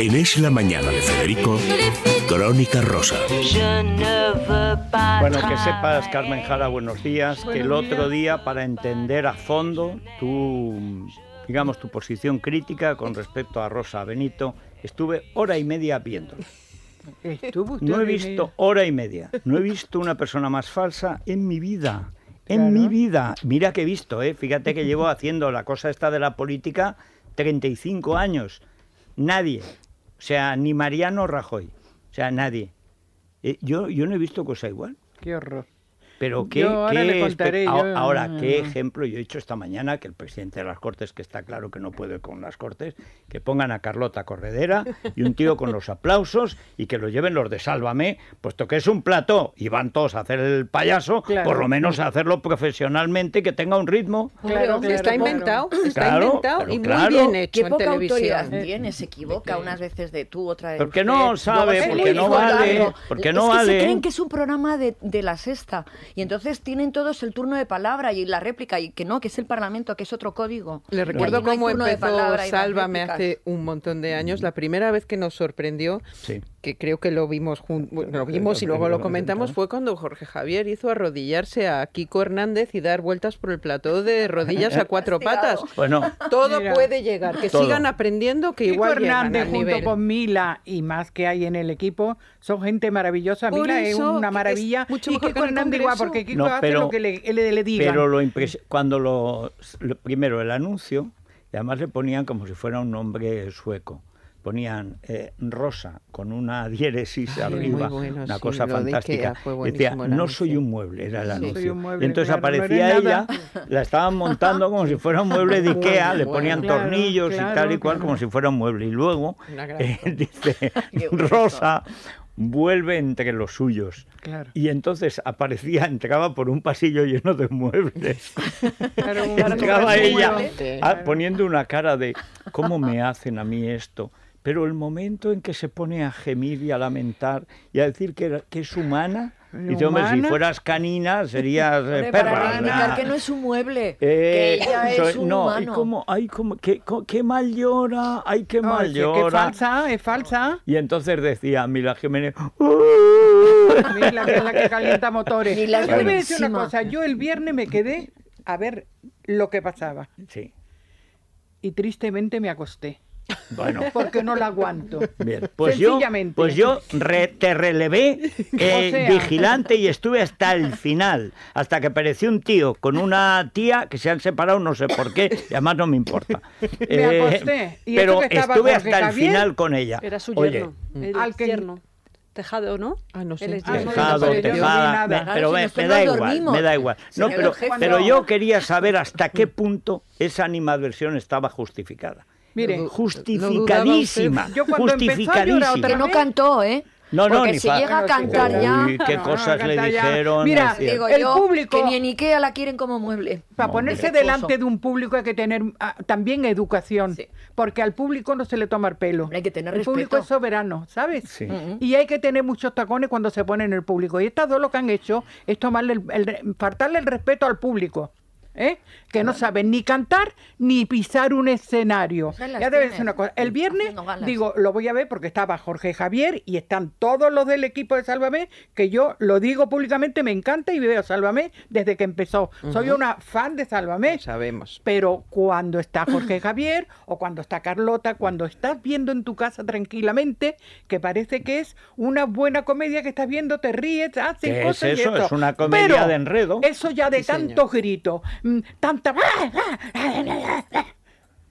En Es la Mañana de Federico, Crónica Rosa. Bueno, que sepas, Carmen Jara, buenos días, que el otro día, para entender a fondo tu, digamos, tu posición crítica con respecto a Rosa Benito, estuve hora y media viéndolo. No he visto hora y media, no he visto una persona más falsa en mi vida. En mi vida, mira que he visto, ¿eh? fíjate que llevo haciendo la cosa esta de la política 35 años. Nadie, o sea, ni Mariano Rajoy. O sea, nadie. Eh, yo, yo no he visto cosa igual. Qué horror. Pero qué, ahora, qué ahora qué ejemplo yo he hecho esta mañana que el presidente de las Cortes, que está claro que no puede con las Cortes, que pongan a Carlota Corredera y un tío con los aplausos y que lo lleven los de Sálvame, puesto que es un plato y van todos a hacer el payaso, por lo menos a hacerlo profesionalmente, que tenga un ritmo. Claro, está inventado, está inventado y muy bien hecho. en televisión. Eh, tiene, se equivoca unas veces de tú, otra vez. Porque no sabe, porque no vale, porque no vale. creen que es un programa de la sexta. Y entonces tienen todos el turno de palabra y la réplica, y que no, que es el Parlamento, que es otro código. Le recuerdo cómo empezó Sálvame hace un montón de años. La primera vez que nos sorprendió que creo que lo vimos lo vimos y luego lo comentamos fue cuando Jorge Javier hizo arrodillarse a Kiko Hernández y dar vueltas por el plató de rodillas a cuatro patas. Bueno, todo puede llegar, que sigan aprendiendo que Kiko Hernández junto con Mila y más que hay en el equipo son gente maravillosa. Mila es una maravilla y Kiko Hernández igual porque Kiko hace lo que le, le, Pero cuando lo, primero el anuncio, además le ponían como si fuera un hombre sueco ponían eh, rosa con una diéresis arriba, una cosa fantástica. Decía, no soy un mueble, era la noche. entonces aparecía ella, la estaban montando como si fuera un mueble de Ikea, le ponían tornillos y tal y cual, como si fuera un mueble. Y luego eh, dice, rosa, vuelve entre los suyos. Y entonces aparecía, entraba por un pasillo lleno de muebles. entraba ella ah, poniendo una cara de, ¿cómo me hacen a mí esto? Pero el momento en que se pone a gemir y a lamentar y a decir que, es humana, y yo si fueras canina, serías eh, perra. Para que no es un mueble, que ella eh, es un no, humano. Como, qué, mal llora, ay, qué mal llora. Es falsa, es falsa. Y entonces decía Mila Jiménez... Uh". Mila, que que calienta motores. yo una cosa, yo el viernes me quedé a ver lo que pasaba. Sí. Y tristemente me acosté. Bueno. Porque no la aguanto. Bien, pues yo, pues yo te relevé eh, vigilante y estuve hasta el final, hasta que apareció un tío con una tía que se han separado, no sé por qué, y además no me importa. Eh, pero estuve hasta el final con ella. Era su mm. al Tejado, ¿no? Ah, no sé. Ah, tejado, tejada. pero me, da igual, me da igual. pero yo quería saber hasta qué punto esa animadversión estaba justificada. Mire, justificadísima. Yo cuando justificadísima. pero no cantó, ¿eh? No, no, ni si llega a cantar ya. qué cosas le dijeron. Mira, digo el público. Que ni en Ikea la quieren como mueble. Para ponerse delante de un público hay que tener ah, también educación. Porque al público no se le toma el pelo. Hay que tener el público es soberano, ¿sabes? Y hay que tener muchos tacones cuando se pone en el público. Y estas dos lo que han hecho es tomarle el, faltarle el respeto al público. ¿eh? que no saben ni cantar ni pisar un escenario. Ya debe ser una cosa. El viernes, digo, lo voy a ver porque estaba Jorge Javier y están todos los del equipo de Sálvame, que yo lo digo públicamente, me encanta y veo Sálvame desde que empezó. Soy una fan de Sálvame. sabemos. Pero cuando está Jorge Javier o cuando está Carlota, cuando estás viendo en tu casa tranquilamente, que parece que es una buena comedia que estás viendo, te ríes, haces cosas. Es eso, es una comedia de enredo. Eso ya de tantos gritos tanta...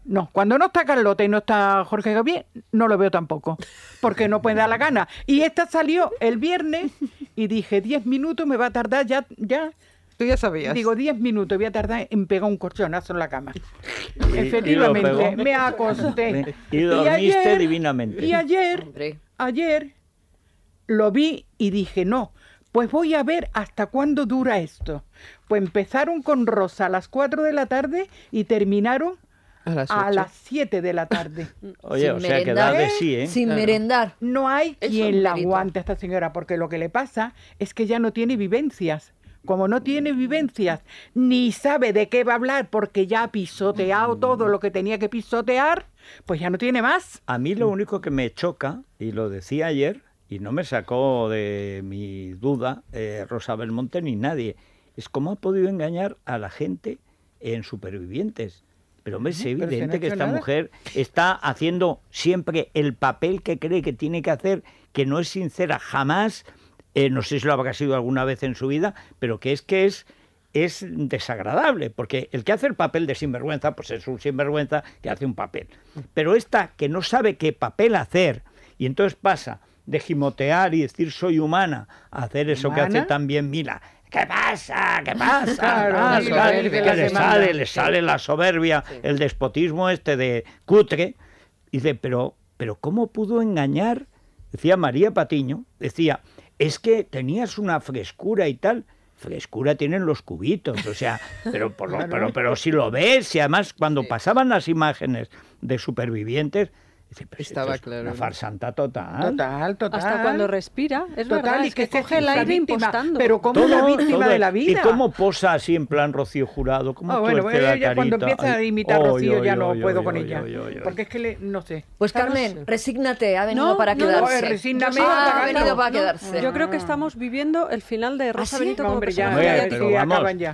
No, cuando no está Carlota y no está Jorge Gabriel, no lo veo tampoco, porque no puede dar la gana. Y esta salió el viernes y dije, 10 minutos me va a tardar ya, ya. Tú ya sabías. Digo, 10 minutos voy a tardar en pegar un corchonazo en la cama. Efectivamente, me acosté. Y dormiste divinamente. Y ayer, ayer, lo vi y dije, no, pues voy a ver hasta cuándo dura esto. Pues empezaron con Rosa a las 4 de la tarde y terminaron a las, 7 de la tarde. Oye, Sin o sea, que da de sí, ¿eh? ¿eh? Sin merendar. No hay quien la aguante a esta señora, porque lo que le pasa es que ya no tiene vivencias. Como no tiene vivencias, ni sabe de qué va a hablar, porque ya ha pisoteado mm. todo lo que tenía que pisotear, pues ya no tiene más. A mí lo único que me choca, y lo decía ayer, y no me sacó de mi duda eh, Rosa Belmonte ni nadie. Es como ha podido engañar a la gente en Supervivientes. Pero es evidente que esta mujer está haciendo siempre el papel que cree que tiene que hacer, que no es sincera jamás, eh, no sé si lo habrá sido alguna vez en su vida, pero que es que es es desagradable, porque el que hace el papel de sinvergüenza, pues es un sinvergüenza que hace un papel. Pero esta que no sabe qué papel hacer, y entonces pasa de gimotear y decir soy humana, hacer eso que hace también Mila. ¿Qué pasa? ¿Qué pasa? que le sale, le sale la soberbia, el despotismo este de cutre. Y dice, pero, pero ¿cómo pudo engañar? Decía María Patiño, decía, es que tenías una frescura y tal frescura tienen los cubitos, o sea, pero, por pero, pero si lo ves, y además cuando pasaban las imágenes de supervivientes, estaba claro. Una farsanta total. Total, total. Hasta cuando respira, es total, verdad, y es que, coge el aire impostando. Pero como una víctima de la vida. ¿Y cómo posa así en plan Rocío Jurado? ¿Cómo oh, bueno, bueno, cuando empieza a imitar a Rocío ya no puedo con ella. Porque es que no sé. Pues Carmen, resígnate, ha venido no, para quedarse. No, resígname. Ha venido para quedarse. Yo creo que estamos viviendo el final de Rosa ¿Ah, Benito como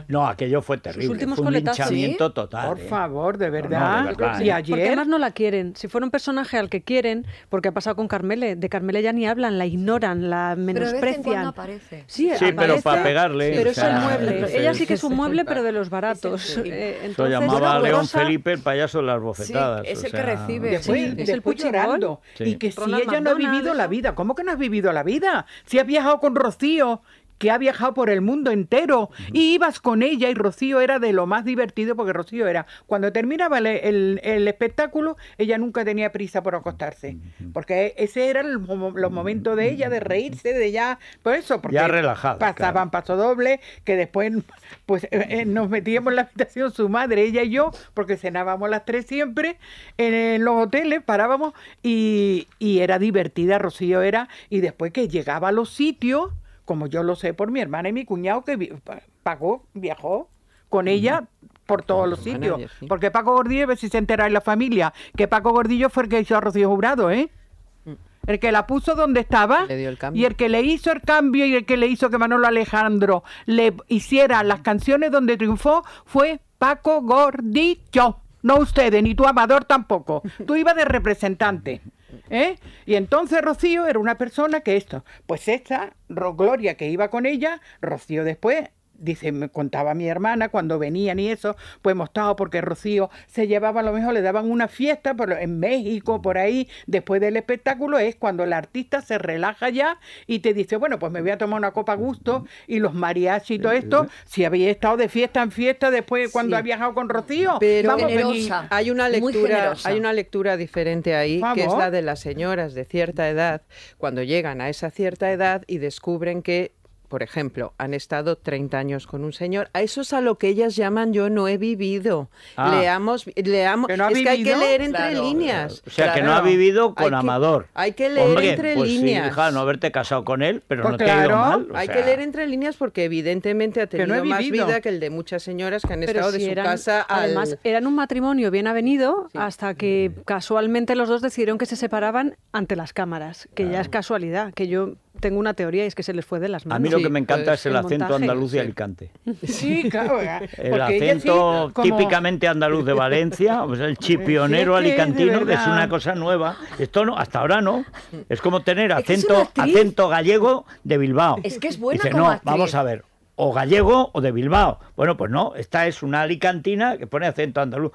No, aquello fue terrible. Fue un linchamiento total. Por ¿eh? favor, de verdad. Y ¿eh? ayer. además no la quieren. Si fueron personas al que quieren, porque ha pasado con Carmele, de Carmele ya ni hablan, la ignoran, la menosprecian. Pero Sí, pero para pegarle. Pero es mueble. Ella sí que es un mueble, pero de los baratos. Lo eh, llamaba León Felipe el payaso de las bofetadas. es el que recibe. es el pucherando Y que si ella no ha vivido la vida, ¿cómo que no has vivido la vida? Si ha viajado con Rocío que ha viajado por el mundo entero y ibas con ella y Rocío era de lo más divertido porque Rocío era, cuando terminaba el, espectáculo, ella nunca tenía prisa por acostarse, porque ese era los momentos de ella, de reírse, de ya, por eso, porque ya pasaban paso doble, que después pues eh, eh, nos metíamos en la habitación su madre, ella y yo, porque cenábamos las tres siempre, en, los hoteles parábamos y, y era divertida, Rocío era, y después que llegaba a los sitios, como yo lo sé por mi hermana y mi cuñado que pagó, viajó con ella por todos los sitios. Porque Paco Gordillo, si se entera en la familia, que Paco Gordillo fue el que hizo a Rocío Jurado, ¿eh? Mm. El que la puso donde estaba y el que le hizo el cambio y el que le hizo que Manolo Alejandro le hiciera las canciones donde triunfó fue Paco Gordillo. No ustedes, ni tu amador tampoco. Tú ibas de representante. ¿eh? Y entonces Rocío era una persona que esto, pues esta, Gloria que iba con ella, Rocío después dice, me contaba mi hermana cuando venían y eso, pues mostrado porque Rocío se llevaba a lo mejor, le daban una fiesta pero en México, por ahí, después del espectáculo, es cuando el artista se relaja ya y te dice, bueno, pues me voy a tomar una copa a gusto y los mariachis y todo esto, eh, eh. si había estado de fiesta en fiesta después cuando había ha viajado con Rocío, pero hay una lectura, hay una lectura diferente ahí, que es la de las señoras de cierta edad, cuando llegan a esa cierta edad y descubren que por ejemplo, han estado 30 años con un señor. A eso es a lo que ellas llaman yo no he vivido. Ah. Leamos, leamos. es que hay que leer entre líneas. O sea, que no ha vivido con Amador. hay que leer entre pues líneas. Sí, no haberte casado con él, pero pues no te ha ido mal. hay que leer entre líneas porque evidentemente ha tenido más vida que el de muchas señoras que han estado de su casa. Además, eran un matrimonio bien avenido hasta que casualmente los dos decidieron que se separaban ante las cámaras, que ya es casualidad, que yo tengo una teoría y es que se les fue de las manos. A mí lo que me encanta pues es el, acento andaluz de Alicante. Sí, claro. el acento típicamente andaluz de Valencia, pues el chipionero alicantino, que es una cosa nueva. Esto no, hasta ahora no. Es como tener acento, acento gallego de Bilbao. Es que es buena Dice, no, vamos a ver, o gallego o de Bilbao. Bueno, pues no, esta es una alicantina que pone acento andaluz.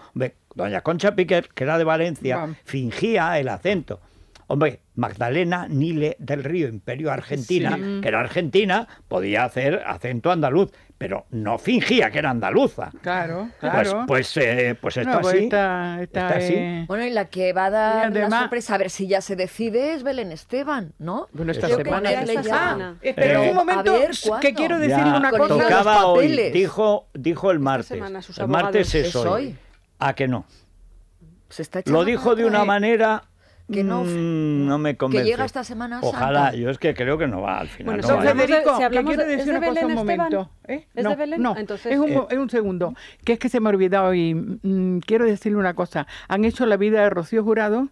Doña Concha Piquer, que era de Valencia, fingía el acento. Hombre, Magdalena Nile del Río, Imperio Argentina, que era argentina, podía hacer acento andaluz, pero no fingía que era andaluza. Claro, pues, claro. Pues, eh, pues, pues está así. Está, Bueno, y la que va a dar la sorpresa, a ver si ya se decide, es Belén Esteban, ¿no? Bueno, esta semana. Ah, eh, pero un momento, ¿qué que quiero decir una cosa. Tocaba hoy, dijo, dijo el martes. el martes es, hoy. ¿A que no? Se está Lo dijo de una manera que no, mm, me convence. Que llega esta semana Ojalá, yo es que creo que no va al final. Bueno, no Federico, si decir ¿es cosa un momento. ¿Eh? ¿Es Entonces, eh, es, un, segundo, que es que se me ha olvidado y mm, quiero decirle una cosa. Han hecho la vida de Rocío Jurado,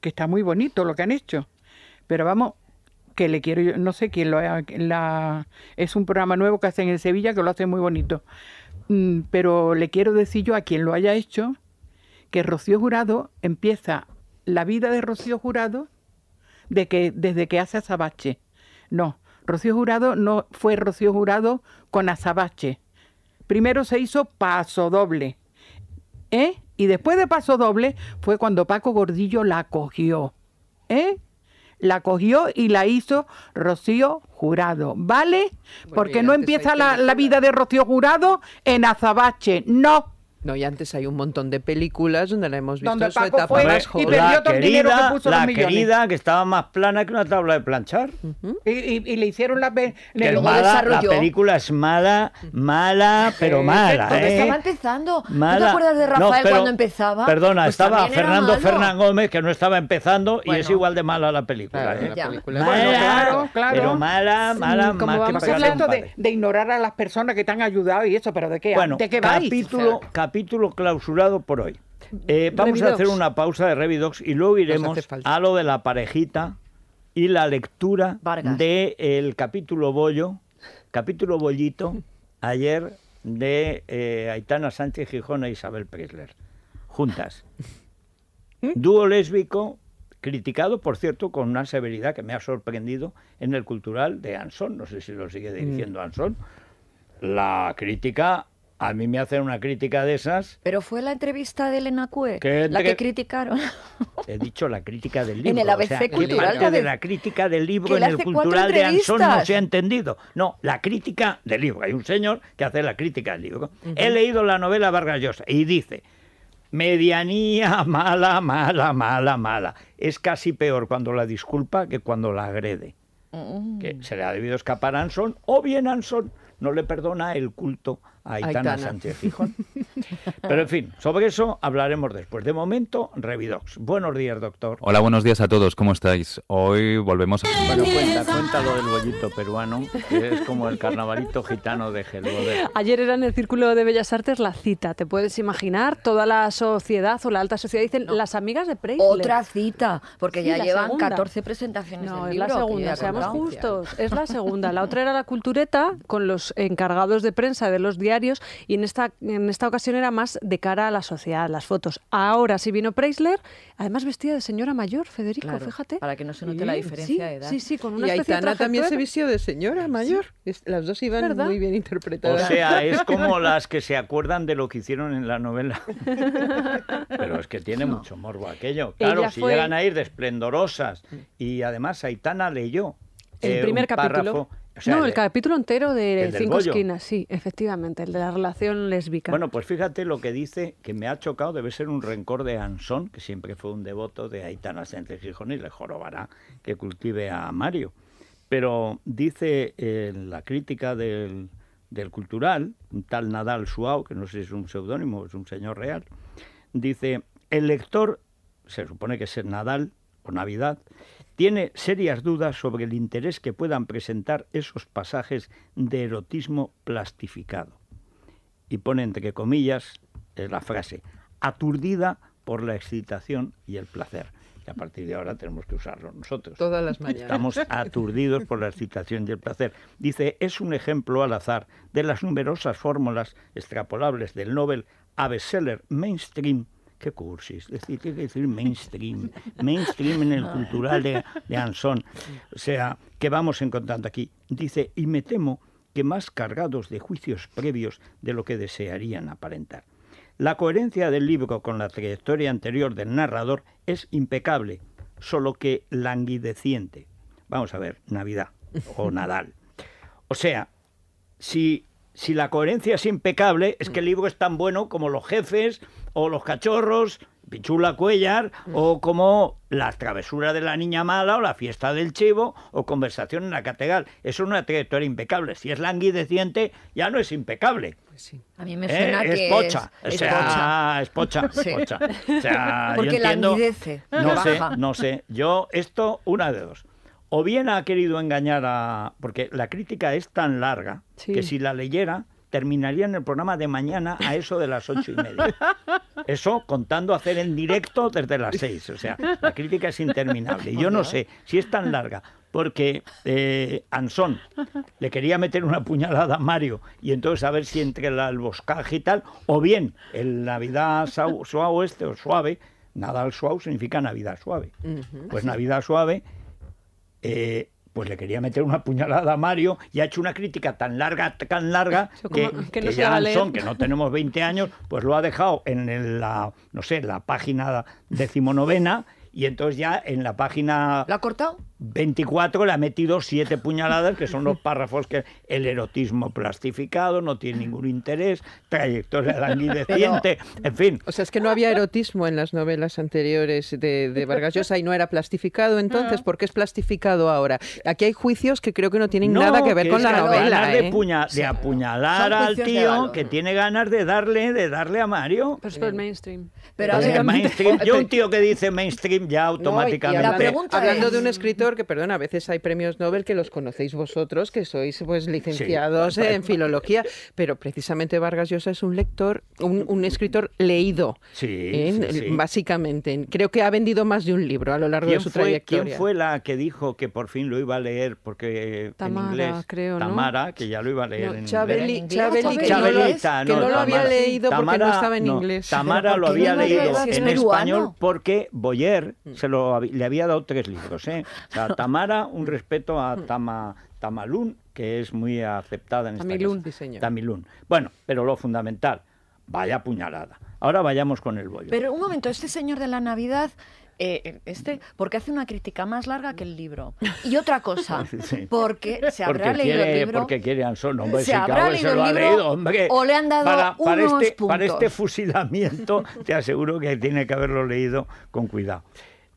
que está muy bonito lo que han hecho, pero vamos, que le quiero, yo, no sé quién lo la, es un programa nuevo que hacen en Sevilla que lo hacen muy bonito, mm, pero le quiero decir yo a quien lo haya hecho que Rocío Jurado empieza la vida de Rocío Jurado de que, desde que hace Azabache. No, Rocío Jurado no fue Rocío Jurado con Azabache. Primero se hizo paso doble. ¿Eh? Y después de paso doble fue cuando Paco Gordillo la cogió. ¿Eh? La cogió y la hizo Rocío Jurado. ¿Vale? Porque no empieza la, la vida de Rocío Jurado en Azabache. No. No, y antes hay un montón de películas donde la hemos visto su etapa fue más joven. Y perdió que la querida, que estaba más plana que una tabla de planchar. y, le hicieron la... película. la película es mala, mala, pero mala. ¿eh? estaba empezando. ¿No te acuerdas de Rafael cuando empezaba? Perdona, pues estaba Fernando Fernán Gómez, que no estaba empezando, y es igual de mala la película. Claro, ¿eh? Mala, claro, Pero mala, mala, más vamos a de, de ignorar a las personas que te han ayudado y eso, pero ¿de qué, bueno, capítulo capítulo clausurado por hoy. Eh, vamos a hacer una pausa de Revidox y luego iremos a lo de la parejita y la lectura del el capítulo bollo, capítulo bollito, ayer de eh, Aitana Sánchez Gijón e Isabel Presler, juntas. ¿Mm? Dúo lésbico criticado, por cierto, con una severidad que me ha sorprendido en el cultural de Anson, no sé si lo sigue diciendo mm. Anson, la crítica a mí me hacen una crítica de esas. Pero fue la entrevista de Elena Cue la que criticaron. He dicho la crítica del libro. En el cultural. de la crítica del libro en el cultural de Anson no se ha entendido. No, la crítica del libro. Hay un señor que hace la crítica del libro. He leído la novela Vargas Llosa y dice. Medianía mala, mala, mala, mala. Es casi peor cuando la disculpa que cuando la agrede. Mm. Que se le ha debido escapar a Anson, o bien Anson no le perdona el culto Aitana, Sánchez Pero en fin, sobre eso hablaremos después. De momento, Revidox. Buenos días, doctor. Hola, buenos días a todos. ¿Cómo estáis? Hoy volvemos a... Bueno, cuenta, cuenta lo del bollito peruano, que es como el carnavalito gitano de Gelboder. Ayer era en el Círculo de Bellas Artes la cita. ¿Te puedes imaginar? Toda la sociedad o la alta sociedad dicen las amigas de Preisler. Otra cita, porque ya llevan 14 presentaciones no, es la segunda, seamos justos. Es la segunda. La otra era la cultureta con los encargados de prensa de los diarios y en esta, en esta ocasión era más de cara a la sociedad, las fotos. Ahora si vino Preisler, además vestida de señora mayor, Federico, fíjate. Para que no se note la diferencia de edad. Sí, sí, con una y Aitana también se vistió de señora mayor. Las dos iban muy bien interpretadas. O sea, es como las que se acuerdan de lo que hicieron en la novela. Pero es que tiene mucho morbo aquello. Claro, si llegan a ir de esplendorosas y además Aitana leyó el eh, primer capítulo no, el, capítulo entero de Cinco Esquinas, sí, efectivamente, el de la relación lésbica. Bueno, pues fíjate lo que dice, que me ha chocado, debe ser un rencor de Ansón, que siempre fue un devoto de Aitana Sánchez Gijón y le jorobará que cultive a Mario. Pero dice eh, la crítica del, cultural, un tal Nadal Suau, que no sé si es un seudónimo, es un señor real, dice, el lector, se supone que es Nadal o Navidad, tiene serias dudas sobre el interés que puedan presentar esos pasajes de erotismo plastificado. Y pone entre comillas es eh, la frase, aturdida por la excitación y el placer. Y a partir de ahora tenemos que usarlo nosotros. Todas las mañanas. Estamos aturdidos por la excitación y el placer. Dice, es un ejemplo al azar de las numerosas fórmulas extrapolables del Nobel a bestseller mainstream ¿Qué cursis? Es decir, tiene que decir mainstream, mainstream en el cultural de, Anson. O sea, que vamos encontrando aquí. Dice, y me temo que más cargados de juicios previos de lo que desearían aparentar. La coherencia del libro con la trayectoria anterior del narrador es impecable, solo que languideciente. Vamos a ver, Navidad o Nadal. O sea, si, si la coherencia es impecable, es que el libro es tan bueno como los jefes, o Los Cachorros, Pichula Cuellar, o mm. como la travesura de la Niña Mala, o La Fiesta del Chivo, o Conversación en la Catedral. Es una trayectoria impecable. Si es languideciente, ya no es impecable. Pues sí. A mí me ¿Eh? suena que es pocha, es, pocha, pocha. Porque languidece. No sé, no sé. Yo esto una de dos. O bien ha querido engañar a porque la crítica es tan larga que si la leyera terminaría en el programa de mañana a eso de las ocho y media. Eso contando hacer en directo desde las seis. O sea, la crítica es interminable. Yo no sé si es tan larga, porque eh, Ansón le quería meter una puñalada a Mario y entonces a ver si entre el boscaje y tal, o bien el Navidad suave este o suave, Nadal suave significa Navidad suave. Pues Navidad suave. Eh, pues le quería meter una puñalada a Mario y ha hecho una crítica tan larga, tan larga, que, que, no ya que no tenemos 20 años, pues lo ha dejado en la, no sé, la página decimonovena y entonces ya en la página... ¿La ha cortado? 24 le ha metido siete puñaladas, que son los párrafos que el erotismo plastificado, no tiene ningún interés, trayectoria languideciente, en fin. O sea, es que no había erotismo en las novelas anteriores de, de Vargas Llosa y no era plastificado entonces, ¿por qué es plastificado ahora? Aquí hay juicios que creo que no tienen nada que ver con la novela. ¿eh? De, apuñalar al tío que tiene ganas de darle, de darle a Mario. es por mainstream. Yo un tío que dice mainstream ya automáticamente. hablando de un escritor porque, perdón, a veces hay premios Nobel que los conocéis vosotros, que sois pues licenciados en filología, pero precisamente Vargas Llosa es un lector, un, escritor leído, básicamente. Creo que ha vendido más de un libro a lo largo de su trayectoria. ¿Quién fue la que dijo que por fin lo iba a leer? Porque eh, Tamara, en inglés, creo, Tamara, que ya lo iba a leer en inglés. lo había leído porque no estaba en inglés. Tamara lo había leído en español porque Boyer se lo, le había dado tres libros, ¿eh? A Tamara, un respeto a Tama, Tamalún, que es muy aceptada en esta Tamilún, Diseño. Tamilun. Bueno, pero lo fundamental, vaya puñalada. Ahora vayamos con el bollo. Pero un momento, este señor de la Navidad eh, este, porque hace una crítica más larga que el libro. Y otra cosa, porque se habrá leído el libro. Porque quiere Anson, hombre, hombre. O le han dado para, este, Para este fusilamiento, te aseguro que tiene que haberlo leído con cuidado.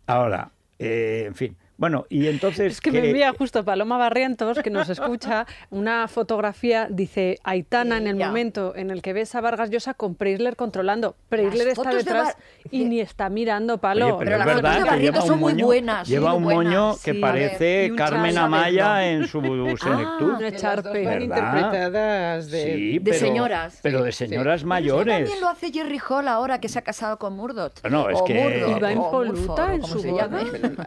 Ahora, eh, en fin, bueno, y entonces... Es que, me envía justo Paloma Barrientos, que nos escucha, una fotografía, dice Aitana, en el momento en el que ves a Vargas Llosa con Preisler controlando. Preisler está detrás y ni está mirando Paloma pero, pero, es verdad son muy buenas, lleva un moño que parece Carmen Amaya en su ah, senectud. Ah, interpretadas de, de, señoras. Pero de señoras mayores. Pero lo hace Jerry Hall ahora, que se ha casado con Murdoch. No, es que... iba en poluta en su boda.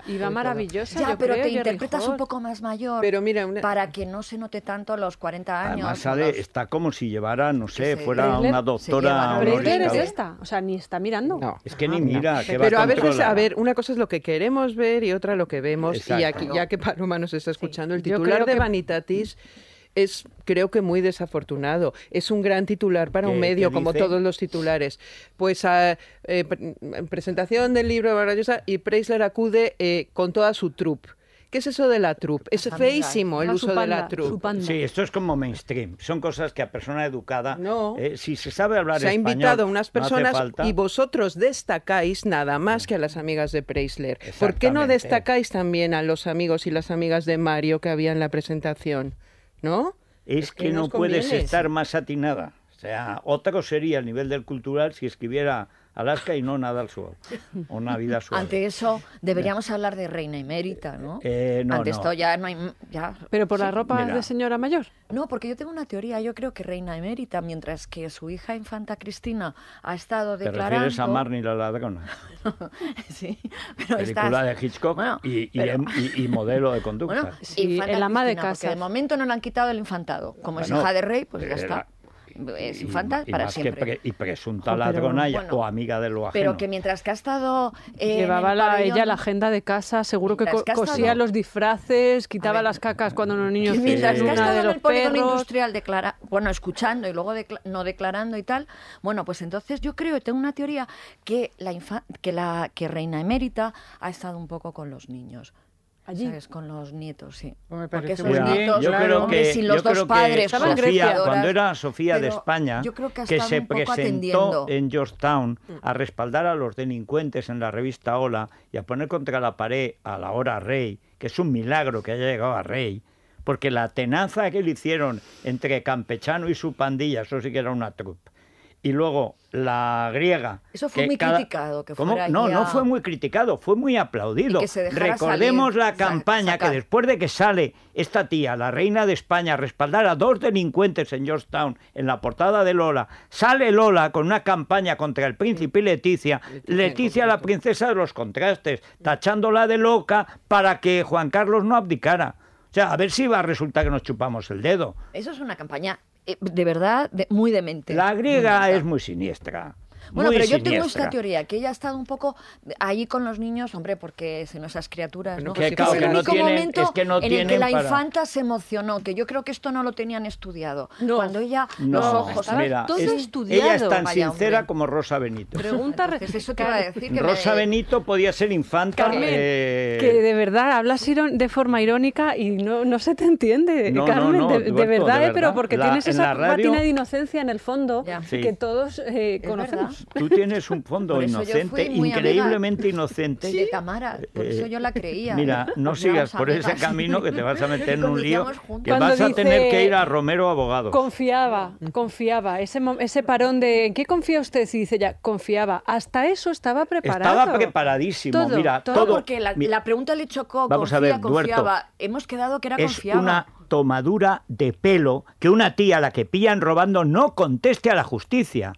Iba maravilloso. Ya, pero te interpretas un poco más mayor para que no se note tanto los 40 años. Además, está como si llevara, no sé, fuera una doctora. es o sea, ni está mirando. es que ni ah, mira. Que pero a, veces, a ver, una cosa es lo que queremos ver y otra lo que vemos. Y aquí, ya que Paloma nos está escuchando, el titular de Vanitatis es creo que muy desafortunado. Es un gran titular para un medio, como todos los titulares. Pues ah, eh, en presentación del libro de y Preisler acude eh, con toda su troupe. ¿Qué es eso de la troupe? Es feísimo el uso de la troupe. Sí, esto es como mainstream. Son cosas que a persona educada, eh, si se sabe hablar se ha invitado a unas personas y vosotros destacáis nada más que a las amigas de Preisler. ¿Por qué no destacáis también a los amigos y las amigas de Mario que había en la presentación? Es, que, no puedes estar más atinada. O sea, otra sería el nivel del cultural si escribiera Alaska y no nada al sur, una vida suave. Ante eso deberíamos hablar de reina emérita, ¿no? Eh, eh, no Ante esto ya no hay... ¿Pero por la ropa es de señora mayor? No, porque yo tengo una teoría, yo creo que reina emérita, mientras que su hija infanta Cristina ha estado declarando... ¿Te refieres a Marnie la ladrona? sí, Película de Hitchcock em, y, modelo de conducta. Bueno, el ama de casa. de momento no le han quitado el infantado. Como es hija de rey, pues ya eh, está es infanta para siempre. y presunta ladrona o amiga de lo ajeno. Pero que mientras que ha estado. Llevaba ella la agenda de casa, seguro que, cosía los disfraces, quitaba las cacas cuando los niños Mientras que ha estado en el polígono industrial declara, bueno, escuchando y luego no declarando y tal, bueno, pues entonces yo creo, tengo una teoría, que la, que la que reina emérita ha estado un poco con los niños. Con los nietos, sí. Pues yo creo que, si que Sofía, cuando era Sofía de España, que, se presentó en Georgetown mm. a respaldar a los delincuentes en la revista Hola y a poner contra la pared a la hora Rey, que es un milagro que haya llegado a Rey, porque la tenaza que le hicieron entre Campechano y su pandilla, eso sí que era una trupa y luego la griega. Eso fue muy criticado. no, no fue muy criticado, fue muy aplaudido. Recordemos la campaña que después de que sale esta tía, la reina de España, a respaldar a dos delincuentes en Georgetown, en la portada de Lola, sale Lola con una campaña contra el príncipe y Leticia, Leticia la princesa de los contrastes, tachándola de loca para que Juan Carlos no abdicara. O sea, a ver si va a resultar que nos chupamos el dedo. Eso es una campaña eh, de verdad muy demente. La griega es muy siniestra. Bueno, pero yo tengo esta teoría, que ella ha estado un poco ahí con los niños, hombre, porque son esas criaturas, ¿no? Que, es el único momento en el que la infanta se emocionó, que yo creo que esto no lo tenían estudiado. Cuando ella, los ojos, todo estudiado. Ella es tan sincera como Rosa Benito. Pregunta, ¿eso a decir? Que Rosa Benito podía ser infanta. Eh, que de verdad hablas de forma irónica y no, no se te entiende, Carmen, de, verdad, eh, pero porque tienes esa patina de inocencia en el fondo que todos eh, conocemos tú tienes un fondo inocente, increíblemente inocente. por eso yo la creía. Mira, no sigas por ese camino que te vas a meter en un lío, que vas a tener que ir a Romero Abogado. Confiaba, confiaba. Ese, parón de ¿en qué confía usted? Si dice ya, confiaba. Hasta eso estaba preparado. Estaba preparadísimo, mira, porque la, pregunta le chocó, Vamos a ver, confiaba. Hemos quedado que era es Una tomadura de pelo que una tía la que pillan robando no conteste a la justicia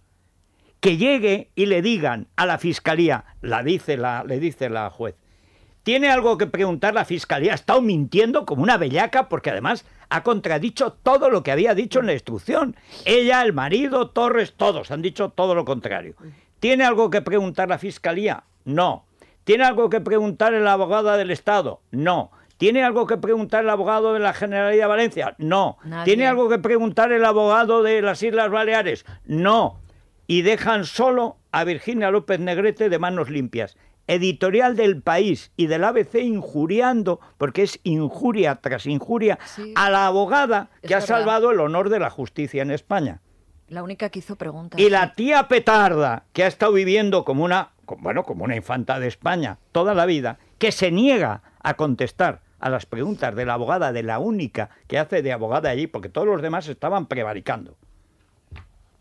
que llegue y le digan a la fiscalía, la dice la, le dice la juez, tiene algo que preguntar la fiscalía, ha estado mintiendo como una bellaca porque además ha contradicho todo lo que había dicho en la instrucción. Ella, el marido, Torres, todos han dicho todo lo contrario. ¿Tiene algo que preguntar la fiscalía? No. ¿Tiene algo que preguntar el abogado del Estado? No. ¿Tiene algo que preguntar el abogado de la Generalidad de Valencia? No. ¿Tiene algo que preguntar el abogado de las Islas Baleares? No y dejan solo a Virginia López Negrete de manos limpias. Editorial del País y del ABC injuriando, porque es injuria tras injuria, a la abogada que ha salvado el honor de la justicia en España. La única que hizo preguntas. Y la tía petarda, que ha estado viviendo como una, bueno, como una infanta de España toda la vida, que se niega a contestar a las preguntas de la abogada, de la única que hace de abogada allí, porque todos los demás estaban prevaricando.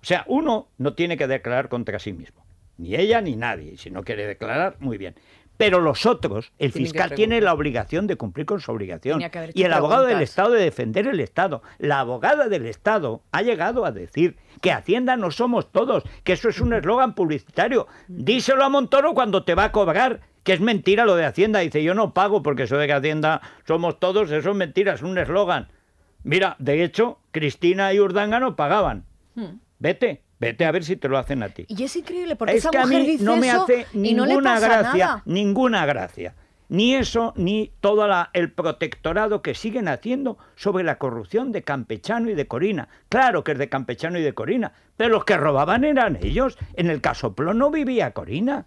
O sea, uno no tiene que declarar contra sí mismo, ni ella ni nadie. Si no quiere declarar, muy bien. Pero los otros, el fiscal tiene la obligación de cumplir con su obligación. Y el abogado del Estado de defender el Estado. La abogada del Estado ha llegado a decir que Hacienda no somos todos, que eso es un eslogan publicitario. Díselo a Montoro cuando te va a cobrar que es mentira lo de Hacienda. Dice, yo no pago porque soy de Hacienda somos todos, eso es mentira, es un eslogan. Mira, de hecho, Cristina y Urdanga no pagaban. Hmm vete. Vete a ver si te lo hacen a ti. Y es increíble porque esa a mí no me hace ninguna gracia, ninguna gracia. Ni eso, ni todo el protectorado que siguen haciendo sobre la corrupción de Campechano y de Corina. Claro que es de Campechano y de Corina, pero los que robaban eran ellos. En el caso no vivía Corina.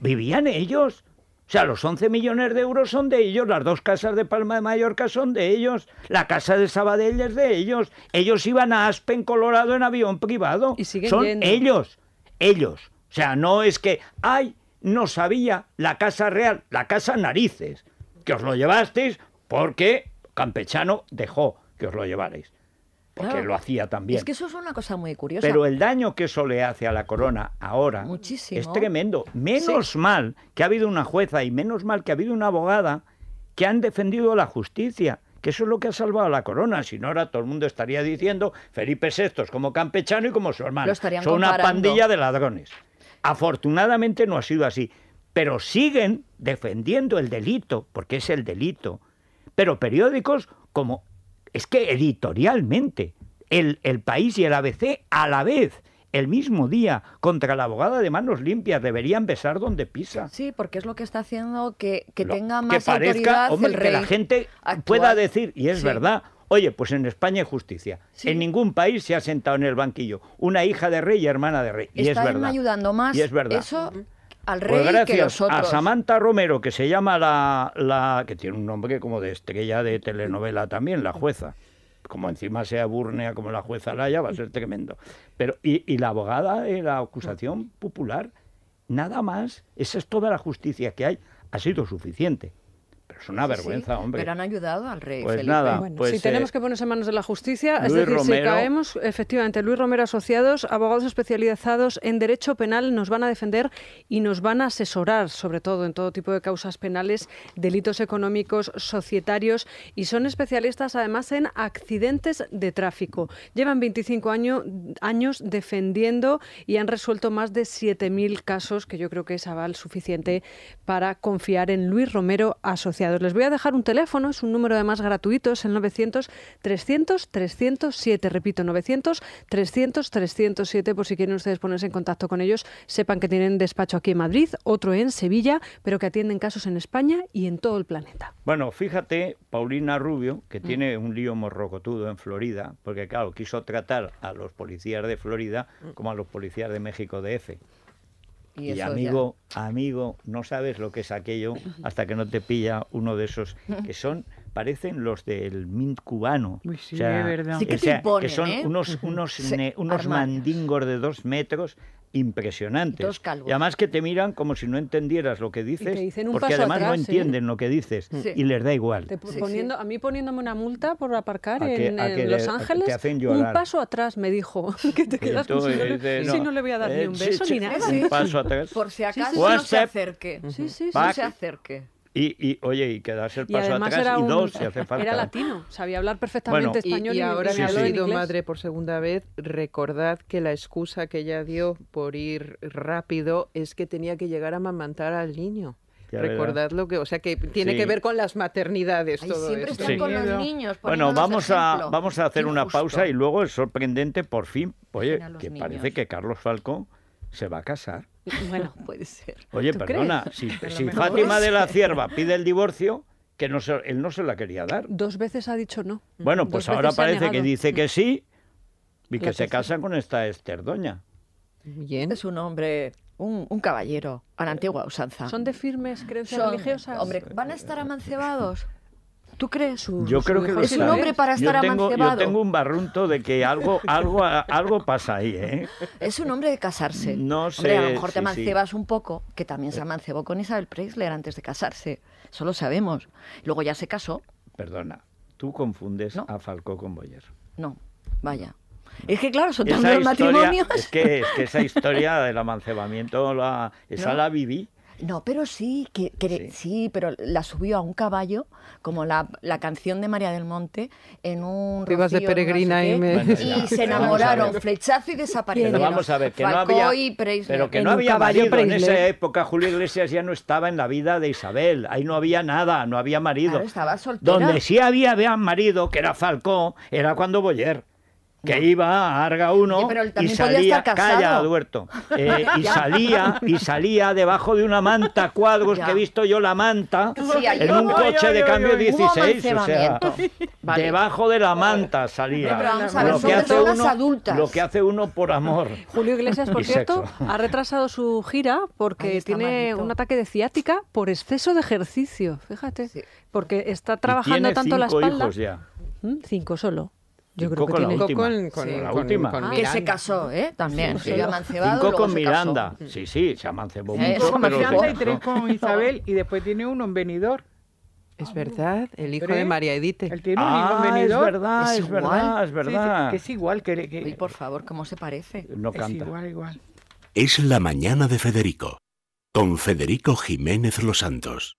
Vivían ellos. O sea, los 11 millones de euros son de ellos, las dos casas de Palma de Mallorca son de ellos, la casa de Sabadell es de ellos, ellos iban a Aspen, Colorado, en avión privado. son ellos, ellos. O sea, no es que, ay, no sabía la casa real, la casa narices, que os lo llevasteis porque Campechano dejó que os lo llevarais porque lo hacía también. Es que eso es una cosa muy curiosa. Pero el daño que eso le hace a la corona ahora es tremendo. Menos mal que ha habido una jueza y menos mal que ha habido una abogada que han defendido la justicia, que eso es lo que ha salvado a la corona. Si no, ahora todo el mundo estaría diciendo Felipe VI es como campechano y como su hermano. Son una pandilla de ladrones. Afortunadamente no ha sido así. Pero siguen defendiendo el delito, porque es el delito. Pero periódicos como es que editorialmente, el, país y el ABC a la vez el mismo día contra la abogada de manos limpias. deberían besar donde pisa. Sí, porque es lo que está haciendo que, tenga más autoridad que la gente pueda decir, y es verdad, oye, pues en España hay justicia. En ningún país se ha sentado en el banquillo una hija de rey y hermana de rey. Está y es verdad. ayudando más. Y es verdad. Pues gracias a Samantha Romero, que se llama la, la... que tiene un nombre como de estrella de telenovela también, la jueza como encima sea Burnea como la jueza Laya, va a ser tremendo. Pero, y, y la abogada de la acusación popular, nada más, esa es toda la justicia que hay, ha sido suficiente es una vergüenza, hombre. Pero han ayudado al rey. Pues nada. Pues, si tenemos eh, que ponerse en manos de la justicia, es decir, si caemos, efectivamente, Luis Romero Asociados, abogados especializados en derecho penal, nos van a defender y nos van a asesorar, sobre todo en todo tipo de causas penales, delitos económicos, societarios y son especialistas además en accidentes de tráfico. Llevan 25 años defendiendo y han resuelto más de 7.000 casos, que yo creo que es aval suficiente para confiar en Luis Romero Asociados. Les voy a dejar un teléfono, es un número además gratuito, es el 900-300-307. Repito, 900-300-307 por si quieren ustedes ponerse en contacto con ellos. Sepan que tienen despacho aquí en Madrid, otro en Sevilla, pero que atienden casos en España y en todo el planeta. Bueno, fíjate, Paulina Rubio, que tiene un lío morrocotudo en Florida, porque claro, quiso tratar a los policías de Florida como a los policías de México de F. Y, amigo, amigo, no sabes lo que es aquello hasta que no te pilla uno de esos que son parecen los del mint cubano. sí, Sí que, son ¿eh? unos, unos, unos mandingos de dos metros Impresionante. Y además que te miran como si no entendieras lo que dices, porque además no ¿eh? entienden lo que dices y les da igual. a mí poniéndome una multa por aparcar en, Los Ángeles, un paso atrás me dijo, que te quedas si, no, le voy a dar ni un beso ni nada. Un paso atrás. Por si acaso se acerque. No se acerque. Y, oye, y quedarse el paso atrás y dos si hace falta. Era latino, sabía hablar perfectamente español. Y, y ahora me ha sido madre por segunda vez, recordad que la excusa que ella dio por ir rápido es que tenía que llegar a mamantar al niño. Recordad lo que, o sea, que tiene que ver con las maternidades todo siempre están con los niños. Bueno, vamos a, vamos a hacer una pausa y luego es sorprendente, por fin, oye, que parece que Carlos Falcón ¿Se va a casar? Bueno, puede ser. Oye, perdona, si, si Fátima de la Cierva pide el divorcio, que no él no se la quería dar. Dos veces ha dicho no. Bueno, pues ahora parece que dice que sí y que se casa con esta Esterdoña. Bien. Es un hombre un, caballero a la antigua usanza. ¿Son de firmes creencias religiosas? Hombre, ¿van a estar amancebados? ¿Tú crees? yo creo que es un hombre para estar tengo, amancebado. Yo tengo un barrunto de que algo, algo, algo pasa ahí, ¿eh? Es un hombre de casarse. No sé. Hombre, a lo mejor te amancebas un poco, que también se eh. amancebó con Isabel Preisler antes de casarse. solo sabemos. Luego ya se casó. Perdona, tú confundes a Falco con Boyer. No, vaya. Es que claro, son tantos matrimonios. Es que, es que, esa historia del amancebamiento, la, esa la viví. No, pero sí, que, sí. pero la subió a un caballo, como la, la canción de María del Monte, en un de peregrina y, se enamoraron, flechazo y desaparecieron. Pero vamos a ver, que no había, pero que no había marido en esa época, Julio Iglesias ya no estaba en la vida de Isabel, ahí no había nada, no había marido. estaba soltera. Donde sí había, había marido, que era Falcó, era cuando Boyer que iba a Arga 1 y salía, calla, Duerto, eh, y salía, y salía debajo de una manta cuadros, que he visto yo la manta, en un coche de cambio 16, debajo de la manta salía. lo, que hace uno, por amor. Julio Iglesias, por cierto, ha retrasado su gira porque tiene un ataque de ciática por exceso de ejercicio, fíjate, porque está trabajando tanto la espalda. ¿Mm? Cinco solo. Yo creo que tiene la Con, con, la última. Ah, que se casó, ¿eh? También. Sí, sí. Se Cinco con Miranda. Casó. Sí, sí, se amancebó eh, mucho. Con Miranda y tres con Isabel. Y después tiene uno en Es verdad, el hijo de María Edite. tiene ah, es verdad, es, verdad, es verdad. es igual que... por favor, ¿cómo se parece? No canta. Es igual, igual. Es la mañana de Federico, con Federico Jiménez Los Santos.